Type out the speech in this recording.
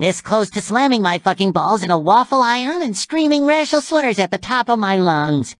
this close to slamming my fucking balls in a waffle iron and screaming racial slurs at the top of my lungs.